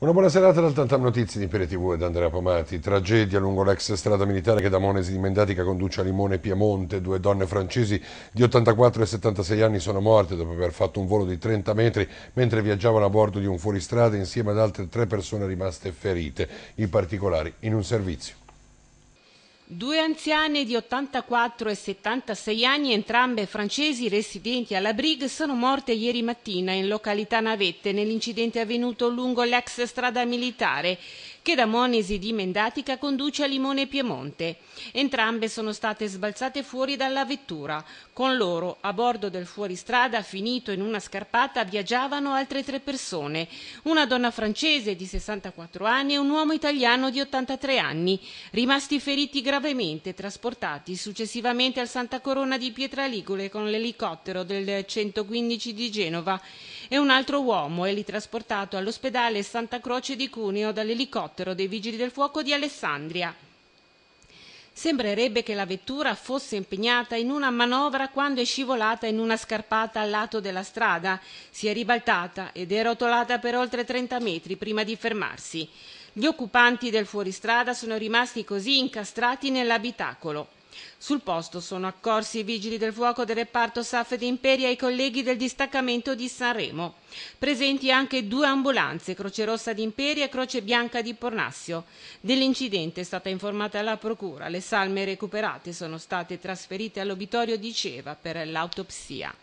Una buona serata dal Tantam Notizie di Pere TV ed Andrea Pomati. Tragedia lungo l'ex strada militare che da Monesi di Mendatica conduce a Limone Piemonte. Due donne francesi di 84 e 76 anni sono morte dopo aver fatto un volo di 30 metri mentre viaggiavano a bordo di un fuoristrada insieme ad altre tre persone rimaste ferite. I particolari in un servizio. Due anziane di 84 e 76 anni, entrambe francesi residenti alla Brigue, sono morte ieri mattina in località Navette nell'incidente avvenuto lungo l'ex strada militare che da Monesi di Mendatica conduce a Limone Piemonte. Entrambe sono state sbalzate fuori dalla vettura. Con loro, a bordo del fuoristrada finito in una scarpata, viaggiavano altre tre persone, una donna francese di 64 anni e un uomo italiano di 83 anni, rimasti feriti gravemente, trasportati successivamente al Santa Corona di Pietraligole con l'elicottero del 115 di Genova e un altro uomo, trasportato all'ospedale Santa Croce di Cuneo dall'elicottero dei Vigili del Fuoco di Alessandria. Sembrerebbe che la vettura fosse impegnata in una manovra quando è scivolata in una scarpata al lato della strada, si è ribaltata ed è rotolata per oltre 30 metri prima di fermarsi. Gli occupanti del fuoristrada sono rimasti così incastrati nell'abitacolo. Sul posto sono accorsi i vigili del fuoco del reparto SAF di Imperia e i colleghi del distaccamento di Sanremo. Presenti anche due ambulanze, Croce Rossa di Imperia e Croce Bianca di Pornassio. Dell'incidente è stata informata la procura. Le salme recuperate sono state trasferite all'obitorio di Ceva per l'autopsia.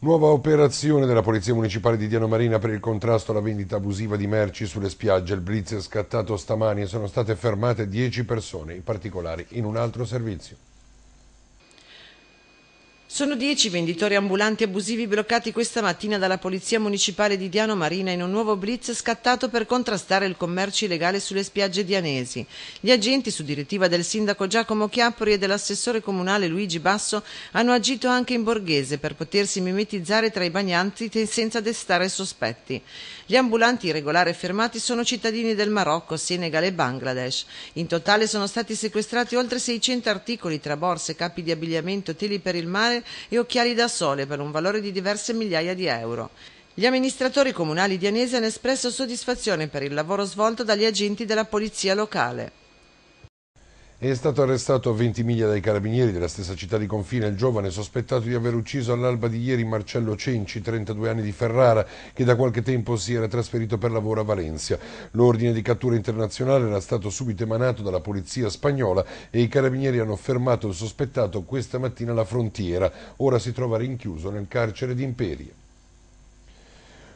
Nuova operazione della Polizia Municipale di Diano Marina per il contrasto alla vendita abusiva di merci sulle spiagge. Il blitz è scattato stamani e sono state fermate 10 persone, in particolare in un altro servizio. Sono dieci venditori ambulanti abusivi bloccati questa mattina dalla Polizia Municipale di Diano Marina in un nuovo blitz scattato per contrastare il commercio illegale sulle spiagge dianesi. Gli agenti, su direttiva del sindaco Giacomo Chiappori e dell'assessore comunale Luigi Basso, hanno agito anche in borghese per potersi mimetizzare tra i bagnanti senza destare sospetti. Gli ambulanti irregolari fermati sono cittadini del Marocco, Senegal e Bangladesh. In totale sono stati sequestrati oltre 600 articoli tra borse, capi di abbigliamento, teli per il mare e occhiali da sole per un valore di diverse migliaia di euro. Gli amministratori comunali di Anese hanno espresso soddisfazione per il lavoro svolto dagli agenti della polizia locale. È stato arrestato a 20 miglia dai carabinieri della stessa città di confine il giovane sospettato di aver ucciso all'alba di ieri Marcello Cenci, 32 anni di Ferrara, che da qualche tempo si era trasferito per lavoro a Valencia. L'ordine di cattura internazionale era stato subito emanato dalla polizia spagnola e i carabinieri hanno fermato il sospettato questa mattina alla frontiera. Ora si trova rinchiuso nel carcere di Imperia.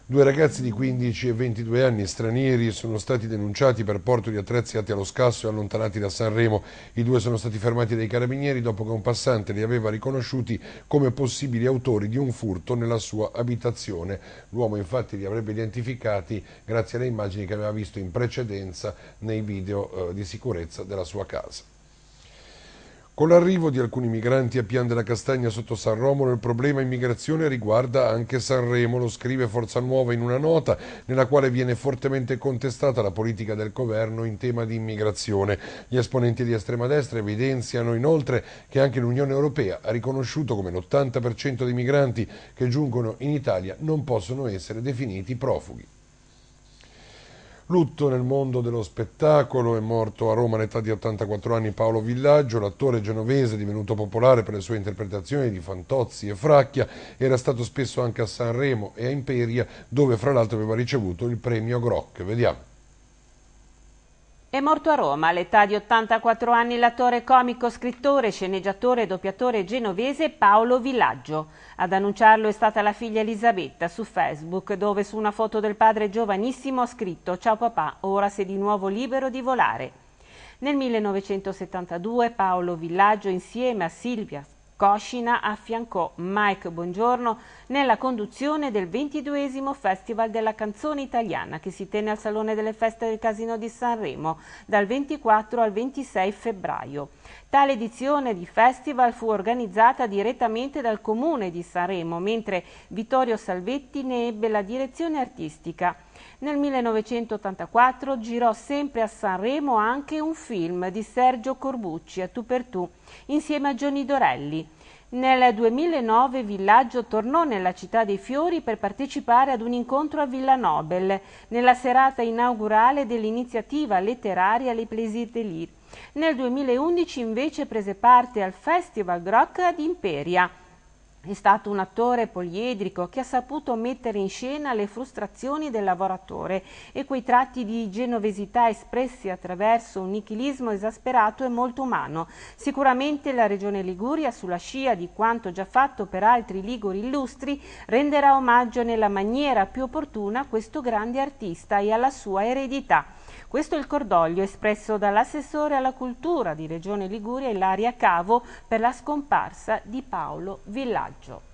Due ragazzi di 15 e 22 anni stranieri sono stati denunciati per porto di attrezzi atti allo scasso e allontanati da Sanremo. I due sono stati fermati dai carabinieri dopo che un passante li aveva riconosciuti come possibili autori di un furto nella sua abitazione. L'uomo infatti li avrebbe identificati grazie alle immagini che aveva visto in precedenza nei video eh, di sicurezza della sua casa. Con l'arrivo di alcuni migranti a Pian della Castagna sotto San Romolo il problema immigrazione riguarda anche Sanremo, lo scrive Forza Nuova in una nota nella quale viene fortemente contestata la politica del governo in tema di immigrazione. Gli esponenti di estrema destra evidenziano inoltre che anche l'Unione Europea ha riconosciuto come l'80% dei migranti che giungono in Italia non possono essere definiti profughi. Lutto nel mondo dello spettacolo, è morto a Roma all'età di 84 anni Paolo Villaggio, l'attore genovese divenuto popolare per le sue interpretazioni di Fantozzi e Fracchia, era stato spesso anche a Sanremo e a Imperia, dove fra l'altro aveva ricevuto il premio Grock. Vediamo. È morto a Roma all'età di 84 anni l'attore comico, scrittore, sceneggiatore e doppiatore genovese Paolo Villaggio. Ad annunciarlo è stata la figlia Elisabetta su Facebook, dove su una foto del padre giovanissimo ha scritto «Ciao papà, ora sei di nuovo libero di volare». Nel 1972 Paolo Villaggio insieme a Silvia Coscina affiancò Mike Bongiorno nella conduzione del 22 Festival della Canzone Italiana che si tenne al Salone delle Feste del Casino di Sanremo dal 24 al 26 febbraio. Tale edizione di festival fu organizzata direttamente dal Comune di Sanremo, mentre Vittorio Salvetti ne ebbe la direzione artistica. Nel 1984 girò sempre a Sanremo anche un film di Sergio Corbucci, A tu per tu, insieme a Gianni Dorelli. Nel 2009 Villaggio tornò nella città dei fiori per partecipare ad un incontro a Villa Nobel, nella serata inaugurale dell'iniziativa letteraria Les Plaisirs de Lire. Nel 2011 invece prese parte al Festival Groc di Imperia. È stato un attore poliedrico che ha saputo mettere in scena le frustrazioni del lavoratore e quei tratti di genovesità espressi attraverso un nichilismo esasperato e molto umano. Sicuramente la Regione Liguria, sulla scia di quanto già fatto per altri liguri illustri, renderà omaggio nella maniera più opportuna a questo grande artista e alla sua eredità. Questo è il cordoglio espresso dall'assessore alla cultura di Regione Liguria Ilaria Cavo per la scomparsa di Paolo Villaggio.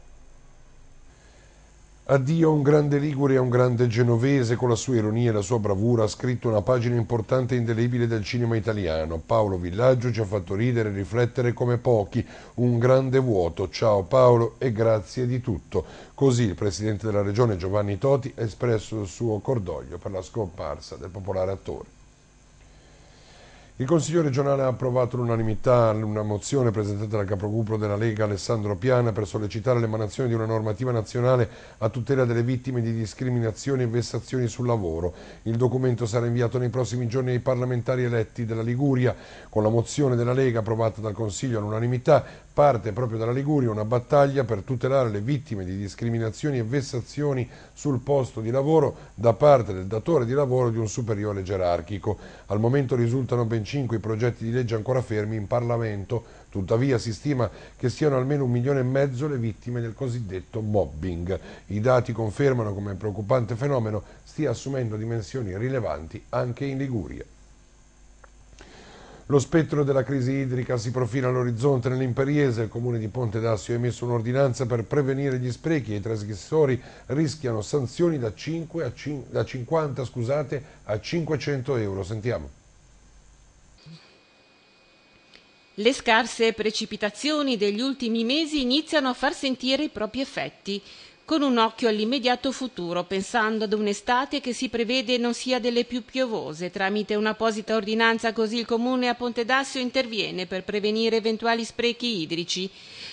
Addio a un grande Ligure e a un grande genovese, con la sua ironia e la sua bravura, ha scritto una pagina importante e indelebile del cinema italiano. Paolo Villaggio ci ha fatto ridere e riflettere come pochi. Un grande vuoto. Ciao Paolo e grazie di tutto. Così il presidente della regione Giovanni Toti ha espresso il suo cordoglio per la scomparsa del popolare attore. Il Consiglio regionale ha approvato all'unanimità una mozione presentata dal capogruppo della Lega Alessandro Piana per sollecitare l'emanazione di una normativa nazionale a tutela delle vittime di discriminazioni e vessazioni sul lavoro. Il documento sarà inviato nei prossimi giorni ai parlamentari eletti della Liguria. Con la mozione della Lega approvata dal Consiglio all'unanimità parte proprio dalla Liguria una battaglia per tutelare le vittime di discriminazioni e vessazioni sul posto di lavoro da parte del datore di lavoro di un superiore gerarchico. Al momento risultano ben cinque i progetti di legge ancora fermi in Parlamento, tuttavia si stima che siano almeno un milione e mezzo le vittime del cosiddetto mobbing. I dati confermano come preoccupante fenomeno stia assumendo dimensioni rilevanti anche in Liguria. Lo spettro della crisi idrica si profila all'orizzonte nell'imperiese. Il comune di Ponte d'Assio ha emesso un'ordinanza per prevenire gli sprechi e i trasgressori rischiano sanzioni da, 5 a 5, da 50 scusate, a 500 euro. Sentiamo. Le scarse precipitazioni degli ultimi mesi iniziano a far sentire i propri effetti con un occhio all'immediato futuro, pensando ad un'estate che si prevede non sia delle più piovose. Tramite un'apposita ordinanza così il comune a Ponte d'Assio interviene per prevenire eventuali sprechi idrici.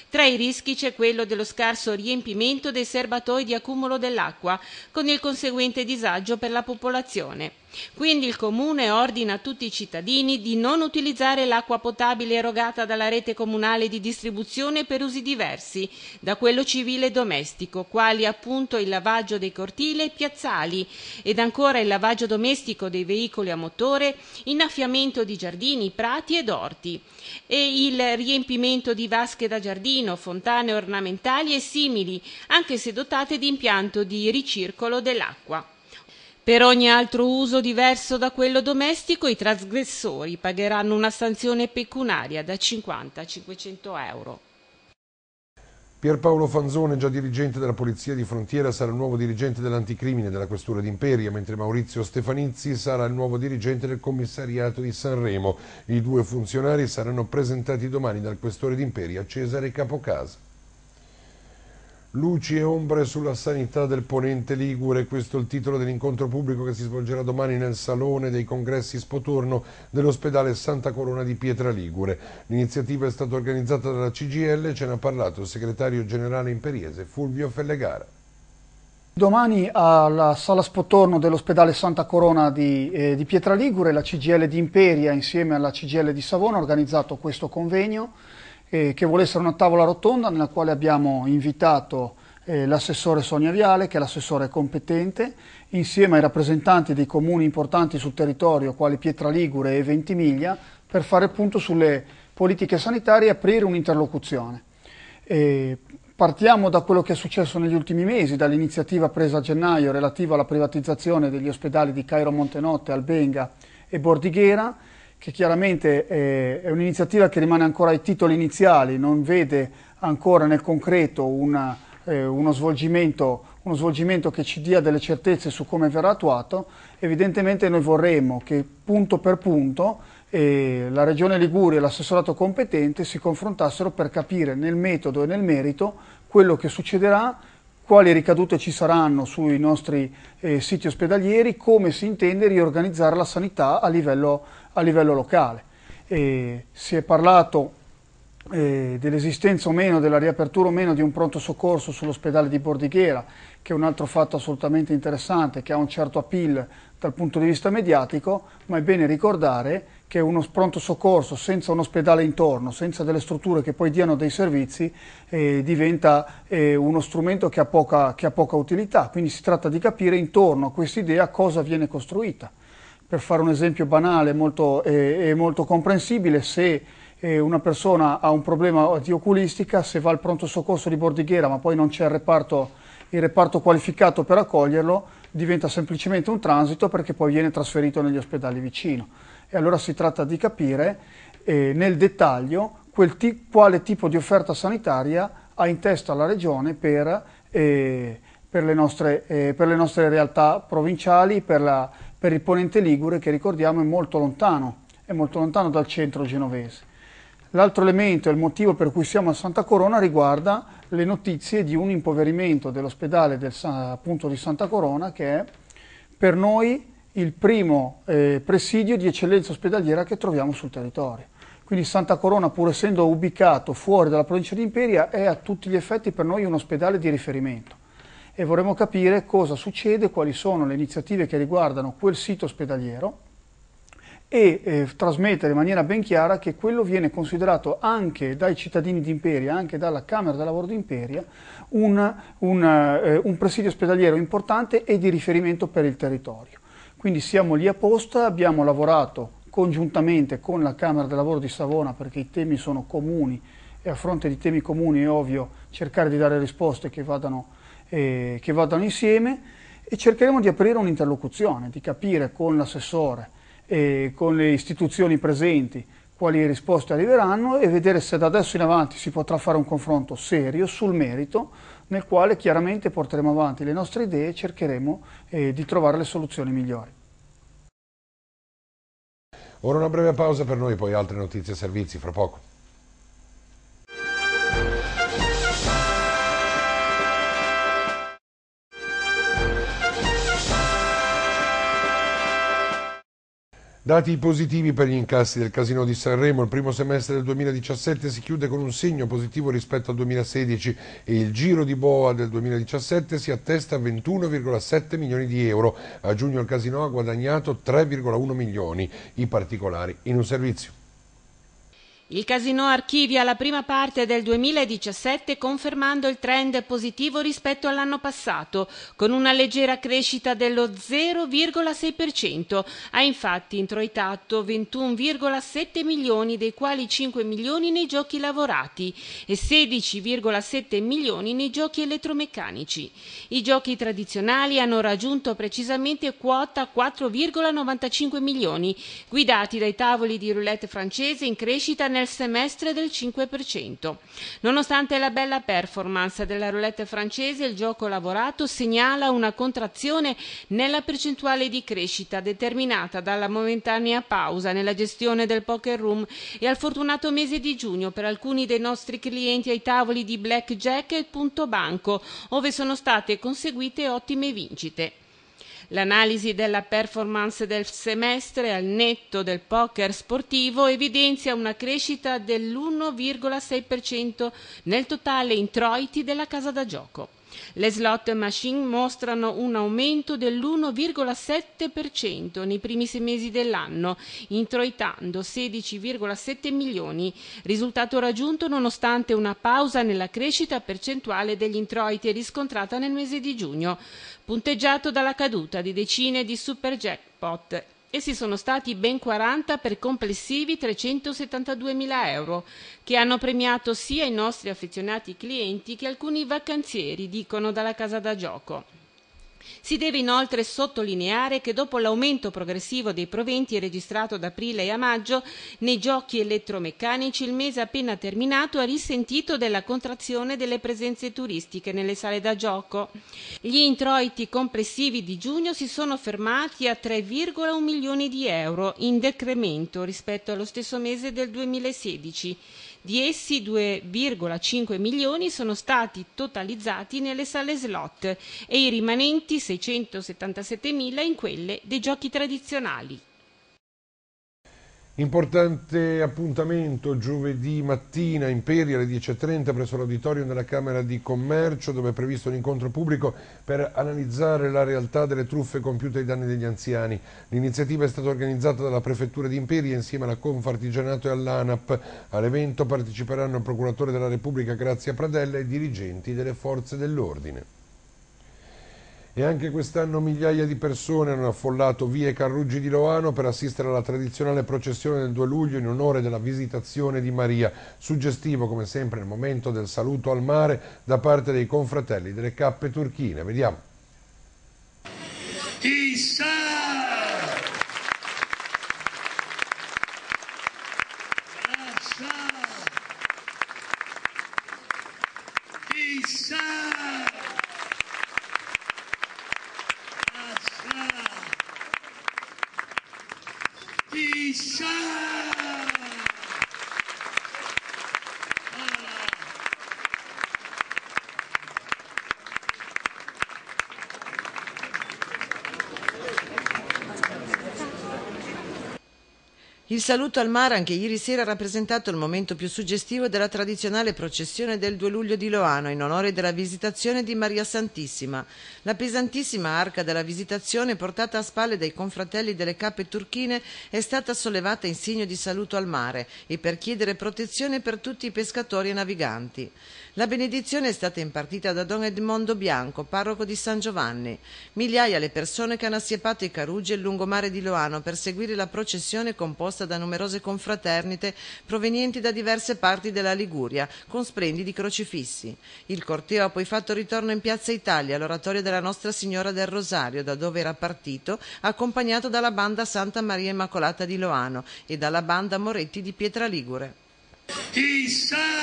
Tra i rischi c'è quello dello scarso riempimento dei serbatoi di accumulo dell'acqua, con il conseguente disagio per la popolazione. Quindi il Comune ordina a tutti i cittadini di non utilizzare l'acqua potabile erogata dalla rete comunale di distribuzione per usi diversi da quello civile e domestico, quali appunto il lavaggio dei cortili e piazzali ed ancora il lavaggio domestico dei veicoli a motore, innaffiamento di giardini, prati ed orti e il riempimento di vasche da giardino, fontane ornamentali e simili, anche se dotate di impianto di ricircolo dell'acqua. Per ogni altro uso diverso da quello domestico i trasgressori pagheranno una sanzione pecunaria da 50 a 500 euro. Pierpaolo Fanzone, già dirigente della Polizia di Frontiera, sarà il nuovo dirigente dell'anticrimine della Questura d'Imperia, mentre Maurizio Stefanizzi sarà il nuovo dirigente del commissariato di Sanremo. I due funzionari saranno presentati domani dal Questore d'Imperia, Cesare Capocasa. Luci e ombre sulla sanità del ponente Ligure, questo è il titolo dell'incontro pubblico che si svolgerà domani nel Salone dei Congressi Spotorno dell'ospedale Santa Corona di Pietra Ligure. L'iniziativa è stata organizzata dalla CGL, ce ne ha parlato il segretario generale imperiese Fulvio Fellegara. Domani alla sala spottorno dell'ospedale Santa Corona di, eh, di, Pietra Ligure la CGL di Imperia insieme alla CGL di Savona ha organizzato questo convegno eh, che vuole essere una tavola rotonda nella quale abbiamo invitato eh, l'assessore Sonia Viale, che è l'assessore competente, insieme ai rappresentanti dei comuni importanti sul territorio, quali Pietra Ligure e Ventimiglia, per fare punto sulle politiche sanitarie e aprire un'interlocuzione. Eh, partiamo da quello che è successo negli ultimi mesi, dall'iniziativa presa a gennaio relativa alla privatizzazione degli ospedali di Cairo Montenotte, Albenga e Bordighera, che chiaramente è, è un'iniziativa che rimane ancora ai titoli iniziali, non vede ancora nel concreto una, eh, uno, svolgimento, uno svolgimento che ci dia delle certezze su come verrà attuato, evidentemente noi vorremmo che punto per punto eh, la Regione Liguria e l'assessorato competente si confrontassero per capire nel metodo e nel merito quello che succederà, quali ricadute ci saranno sui nostri eh, siti ospedalieri, come si intende riorganizzare la sanità a livello a livello locale. E si è parlato eh, dell'esistenza o meno, della riapertura o meno di un pronto soccorso sull'ospedale di Bordighera, che è un altro fatto assolutamente interessante, che ha un certo appeal dal punto di vista mediatico, ma è bene ricordare che uno pronto soccorso senza un ospedale intorno, senza delle strutture che poi diano dei servizi, eh, diventa eh, uno strumento che ha, poca, che ha poca utilità. Quindi si tratta di capire intorno a questa idea cosa viene costruita per fare un esempio banale molto, e eh, molto comprensibile, se eh, una persona ha un problema di oculistica, se va al pronto soccorso di Bordighera ma poi non c'è il reparto, il reparto qualificato per accoglierlo, diventa semplicemente un transito perché poi viene trasferito negli ospedali vicino. E allora si tratta di capire eh, nel dettaglio ti quale tipo di offerta sanitaria ha in testa la Regione per, eh, per, le, nostre, eh, per le nostre realtà provinciali, per la per il ponente ligure che ricordiamo è molto lontano, è molto lontano dal centro genovese. L'altro elemento e il motivo per cui siamo a Santa Corona riguarda le notizie di un impoverimento dell'ospedale del, appunto di Santa Corona che è per noi il primo eh, presidio di eccellenza ospedaliera che troviamo sul territorio. Quindi Santa Corona, pur essendo ubicato fuori dalla provincia di Imperia, è a tutti gli effetti per noi un ospedale di riferimento e vorremmo capire cosa succede, quali sono le iniziative che riguardano quel sito ospedaliero e eh, trasmettere in maniera ben chiara che quello viene considerato anche dai cittadini di Imperia, anche dalla Camera del Lavoro di Imperia, un, un, eh, un presidio ospedaliero importante e di riferimento per il territorio. Quindi siamo lì apposta, abbiamo lavorato congiuntamente con la Camera del Lavoro di Savona perché i temi sono comuni e a fronte di temi comuni è ovvio cercare di dare risposte che vadano eh, che vadano insieme e cercheremo di aprire un'interlocuzione, di capire con l'assessore e con le istituzioni presenti quali risposte arriveranno e vedere se da adesso in avanti si potrà fare un confronto serio sul merito nel quale chiaramente porteremo avanti le nostre idee e cercheremo eh, di trovare le soluzioni migliori. Ora una breve pausa per noi, poi altre notizie e servizi fra poco. Dati positivi per gli incassi del Casino di Sanremo, il primo semestre del 2017 si chiude con un segno positivo rispetto al 2016 e il giro di boa del 2017 si attesta a 21,7 milioni di euro. A giugno il Casino ha guadagnato 3,1 milioni. I particolari in un servizio. Il Casino archivia la prima parte del 2017 confermando il trend positivo rispetto all'anno passato, con una leggera crescita dello 0,6%. Ha infatti introitato 21,7 milioni, dei quali 5 milioni nei giochi lavorati e 16,7 milioni nei giochi elettromeccanici. I giochi tradizionali hanno raggiunto precisamente quota 4,95 milioni, guidati dai tavoli di roulette francese in crescita nel nel semestre del 5%. Nonostante la bella performance della roulette francese, il gioco lavorato segnala una contrazione nella percentuale di crescita determinata dalla momentanea pausa nella gestione del poker room e al fortunato mese di giugno per alcuni dei nostri clienti ai tavoli di blackjack e punto banco, ove sono state conseguite ottime vincite. L'analisi della performance del semestre al netto del poker sportivo evidenzia una crescita dell'1,6% nel totale introiti della casa da gioco. Le slot machine mostrano un aumento dell'1,7% nei primi sei mesi dell'anno, introitando 16,7 milioni, risultato raggiunto nonostante una pausa nella crescita percentuale degli introiti riscontrata nel mese di giugno, punteggiato dalla caduta di decine di super jackpot Essi sono stati ben 40 per complessivi 372 mila euro, che hanno premiato sia i nostri affezionati clienti che alcuni vacanzieri, dicono dalla casa da gioco. Si deve inoltre sottolineare che dopo l'aumento progressivo dei proventi registrato ad aprile e a maggio nei giochi elettromeccanici, il mese appena terminato ha risentito della contrazione delle presenze turistiche nelle sale da gioco. Gli introiti complessivi di giugno si sono fermati a 3,1 milioni di euro, in decremento rispetto allo stesso mese del 2016. Di essi 2,5 milioni sono stati totalizzati nelle sale slot e i rimanenti 677 mila in quelle dei giochi tradizionali. Importante appuntamento giovedì mattina in alle 10.30 presso l'auditorium della Camera di Commercio dove è previsto un incontro pubblico per analizzare la realtà delle truffe compiute ai danni degli anziani. L'iniziativa è stata organizzata dalla Prefettura di Imperi insieme alla Confartigianato e all'ANAP. All'evento parteciperanno il Procuratore della Repubblica Grazia Pradella e i dirigenti delle forze dell'ordine. E anche quest'anno migliaia di persone hanno affollato vie carruggi di Loano per assistere alla tradizionale processione del 2 luglio in onore della visitazione di Maria, suggestivo come sempre il momento del saluto al mare da parte dei confratelli delle cappe turchine. Vediamo. Chissà! Il saluto al mare anche ieri sera ha rappresentato il momento più suggestivo della tradizionale processione del 2 luglio di Loano in onore della visitazione di Maria Santissima. La pesantissima arca della visitazione portata a spalle dai confratelli delle cappe turchine è stata sollevata in segno di saluto al mare e per chiedere protezione per tutti i pescatori e naviganti. La benedizione è stata impartita da Don Edmondo Bianco, parroco di San Giovanni. Migliaia le persone che hanno assiepato i caruggi e il lungomare di Loano per seguire la processione composta composta da numerose confraternite provenienti da diverse parti della Liguria, con splendidi crocifissi. Il corteo ha poi fatto ritorno in Piazza Italia, all'oratorio della Nostra Signora del Rosario, da dove era partito, accompagnato dalla banda Santa Maria Immacolata di Loano e dalla banda Moretti di Pietraligure. Chissà!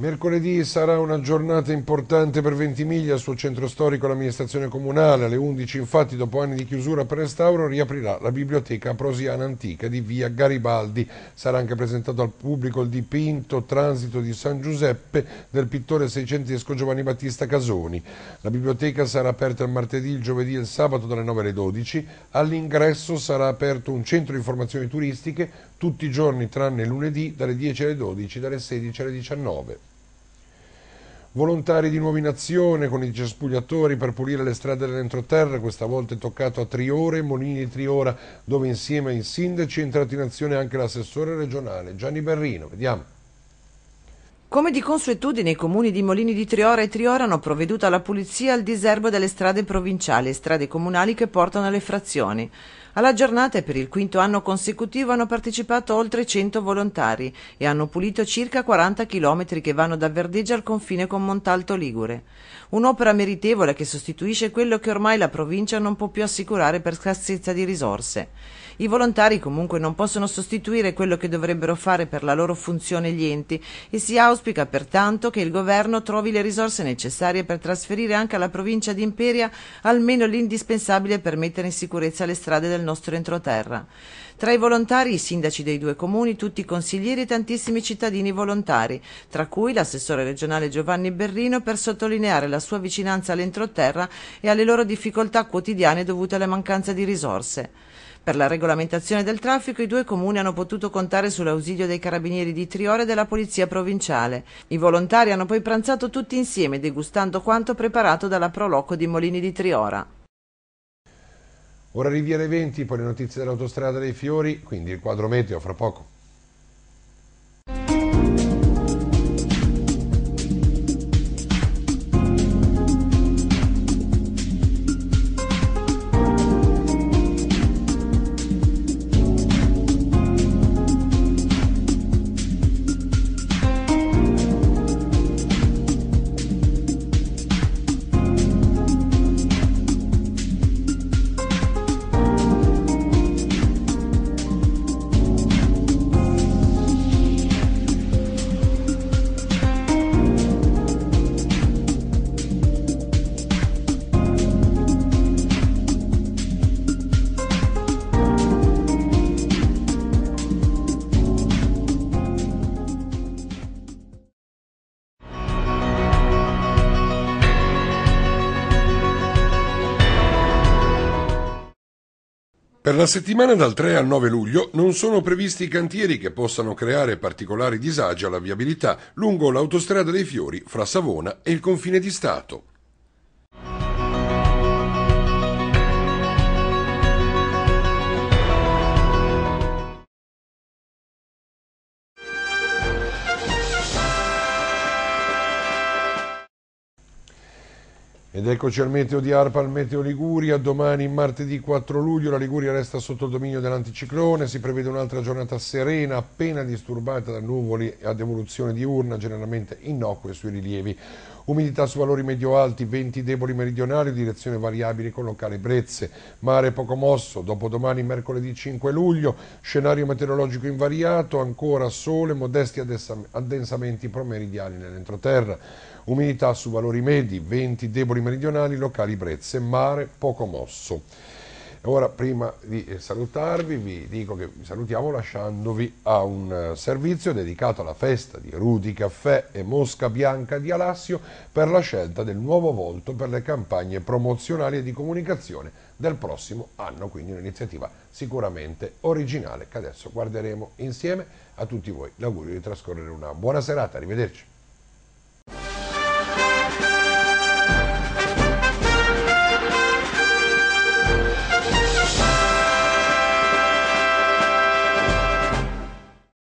Mercoledì sarà una giornata importante per Ventimiglia, al suo centro storico l'amministrazione comunale. Alle 11 infatti, dopo anni di chiusura per restauro, riaprirà la biblioteca prosiana antica di via Garibaldi. Sarà anche presentato al pubblico il dipinto Transito di San Giuseppe del pittore seicentesco Giovanni Battista Casoni. La biblioteca sarà aperta il martedì, il giovedì e il sabato dalle 9 alle 12. All'ingresso sarà aperto un centro di informazioni turistiche tutti i giorni tranne lunedì dalle 10 alle 12, dalle 16 alle 19. Volontari di nuova in azione con i cespugliatori per pulire le strade dell'entroterra, questa volta è toccato a Triore, Molini Triora, dove insieme ai sindaci è entrato in azione anche l'assessore regionale Gianni Berrino. Vediamo. Come di consuetudine, i comuni di Molini di Triora e Triora hanno provveduto alla pulizia e al diserbo delle strade provinciali e strade comunali che portano alle frazioni. Alla giornata e per il quinto anno consecutivo hanno partecipato oltre 100 volontari e hanno pulito circa 40 chilometri che vanno da Verdeggia al confine con Montalto Ligure. Un'opera meritevole che sostituisce quello che ormai la provincia non può più assicurare per scarsezza di risorse. I volontari comunque non possono sostituire quello che dovrebbero fare per la loro funzione gli enti e si auspica pertanto che il governo trovi le risorse necessarie per trasferire anche alla provincia di Imperia almeno l'indispensabile per mettere in sicurezza le strade del del nostro entroterra. Tra i volontari i sindaci dei due comuni, tutti i consiglieri e tantissimi cittadini volontari, tra cui l'assessore regionale Giovanni Berrino per sottolineare la sua vicinanza all'entroterra e alle loro difficoltà quotidiane dovute alla mancanza di risorse. Per la regolamentazione del traffico i due comuni hanno potuto contare sull'ausilio dei carabinieri di Triore e della polizia provinciale. I volontari hanno poi pranzato tutti insieme degustando quanto preparato dalla Proloco di Molini di Triora. Ora Riviera Eventi, poi le notizie dell'autostrada dei fiori, quindi il quadro meteo fra poco. Per la settimana dal 3 al 9 luglio non sono previsti cantieri che possano creare particolari disagi alla viabilità lungo l'autostrada dei Fiori fra Savona e il confine di Stato. Ed eccoci al meteo di ARPA, al meteo Liguria. Domani, martedì 4 luglio, la Liguria resta sotto il dominio dell'anticiclone. Si prevede un'altra giornata serena, appena disturbata da nuvoli ad evoluzione diurna, generalmente innocue sui rilievi umidità su valori medio-alti, venti deboli meridionali, direzione variabile con locali brezze, mare poco mosso, dopodomani mercoledì 5 luglio, scenario meteorologico invariato, ancora sole, modesti addensamenti promeridiani nell'entroterra, umidità su valori medi, venti deboli meridionali, locali brezze, mare poco mosso. Ora, prima di eh, salutarvi, vi dico che vi salutiamo lasciandovi a un eh, servizio dedicato alla festa di Rudi Caffè e Mosca Bianca di Alassio per la scelta del nuovo volto per le campagne promozionali e di comunicazione del prossimo anno, quindi un'iniziativa sicuramente originale che adesso guarderemo insieme. A tutti voi l'augurio di trascorrere una buona serata, arrivederci.